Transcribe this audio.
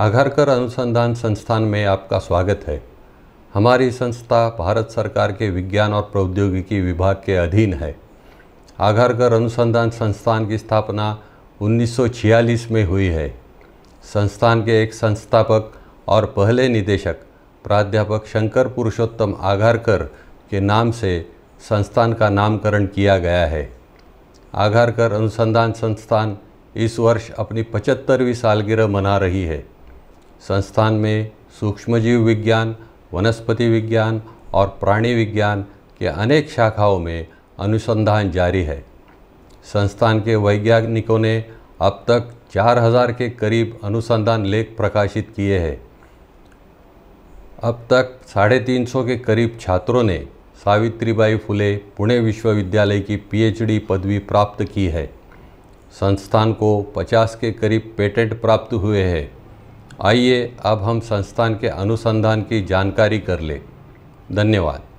आघारकर अनुसंधान संस्थान में आपका स्वागत है हमारी संस्था भारत सरकार के विज्ञान और प्रौद्योगिकी विभाग के अधीन है आघारकर अनुसंधान संस्थान की स्थापना 1946 में हुई है संस्थान के एक संस्थापक और पहले निदेशक प्राध्यापक शंकर पुरुषोत्तम आघारकर के नाम से संस्थान का नामकरण किया गया है आघारकर अनुसंधान संस्थान इस वर्ष अपनी पचहत्तरवीं सालगिरह मना रही है संस्थान में सूक्ष्मजीव विज्ञान वनस्पति विज्ञान और प्राणी विज्ञान के अनेक शाखाओं में अनुसंधान जारी है संस्थान के वैज्ञानिकों ने अब तक 4000 के करीब अनुसंधान लेख प्रकाशित किए हैं अब तक साढ़े तीन सौ के करीब छात्रों ने सावित्रीबाई फुले पुणे विश्वविद्यालय की पीएचडी पदवी प्राप्त की है संस्थान को 50 के करीब पेटेंट प्राप्त हुए हैं आइए अब हम संस्थान के अनुसंधान की जानकारी कर ले धन्यवाद